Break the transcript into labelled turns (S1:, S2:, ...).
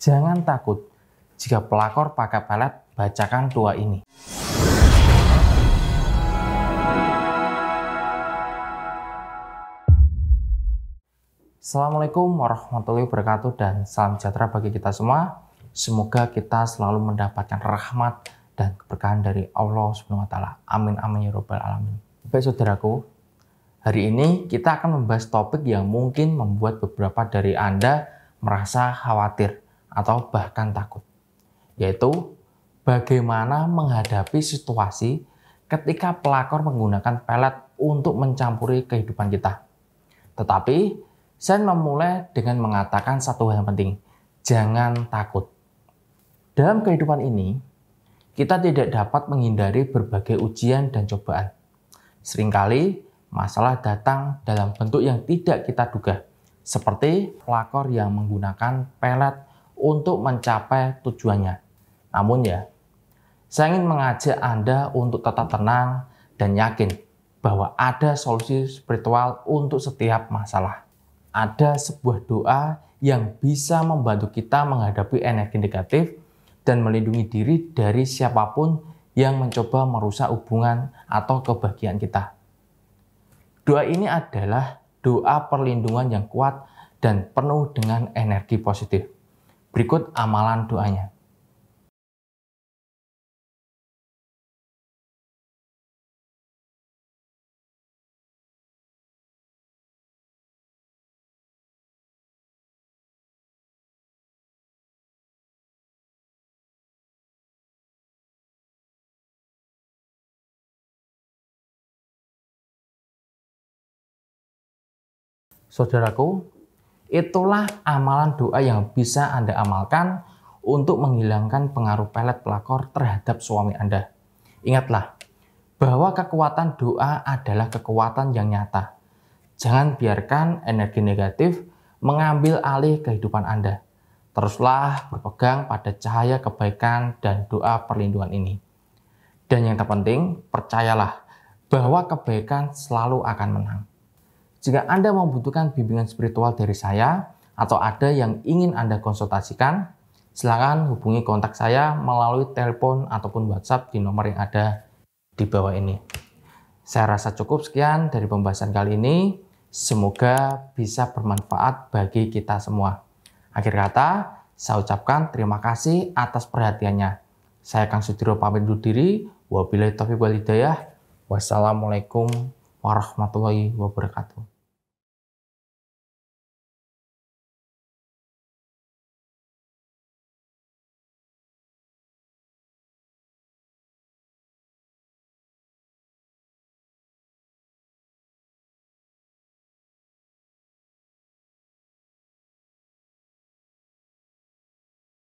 S1: Jangan takut jika pelakor pakai pelet bacakan tua ini. Assalamualaikum warahmatullahi wabarakatuh dan salam sejahtera bagi kita semua. Semoga kita selalu mendapatkan rahmat dan keberkahan dari Allah Subhanahu wa taala. Amin amin ya rabbal alamin. Baik saudaraku, hari ini kita akan membahas topik yang mungkin membuat beberapa dari Anda merasa khawatir atau bahkan takut, yaitu bagaimana menghadapi situasi ketika pelakor menggunakan pelet untuk mencampuri kehidupan kita. Tetapi, Zen memulai dengan mengatakan satu hal yang penting, jangan takut. Dalam kehidupan ini, kita tidak dapat menghindari berbagai ujian dan cobaan. Seringkali, masalah datang dalam bentuk yang tidak kita duga, seperti pelakor yang menggunakan pelet untuk mencapai tujuannya. Namun ya, saya ingin mengajak Anda untuk tetap tenang dan yakin bahwa ada solusi spiritual untuk setiap masalah. Ada sebuah doa yang bisa membantu kita menghadapi energi negatif dan melindungi diri dari siapapun yang mencoba merusak hubungan atau kebahagiaan kita. Doa ini adalah doa perlindungan yang kuat dan penuh dengan energi positif.
S2: Berikut amalan doanya. Saudaraku, Itulah amalan doa yang bisa Anda
S1: amalkan untuk menghilangkan pengaruh pelet pelakor terhadap suami Anda. Ingatlah bahwa kekuatan doa adalah kekuatan yang nyata. Jangan biarkan energi negatif mengambil alih kehidupan Anda. Teruslah berpegang pada cahaya kebaikan dan doa perlindungan ini. Dan yang terpenting, percayalah bahwa kebaikan selalu akan menang. Jika Anda membutuhkan bimbingan spiritual dari saya atau ada yang ingin Anda konsultasikan, silakan hubungi kontak saya melalui telepon ataupun WhatsApp di nomor yang ada di bawah ini. Saya rasa cukup sekian dari pembahasan kali ini. Semoga bisa bermanfaat bagi kita semua. Akhir kata, saya ucapkan terima kasih atas perhatiannya. Saya Kang Sudiro pamit undur diri. Wabillahi
S2: taufiq wal Wassalamualaikum warahmatullahi wabarakatuh.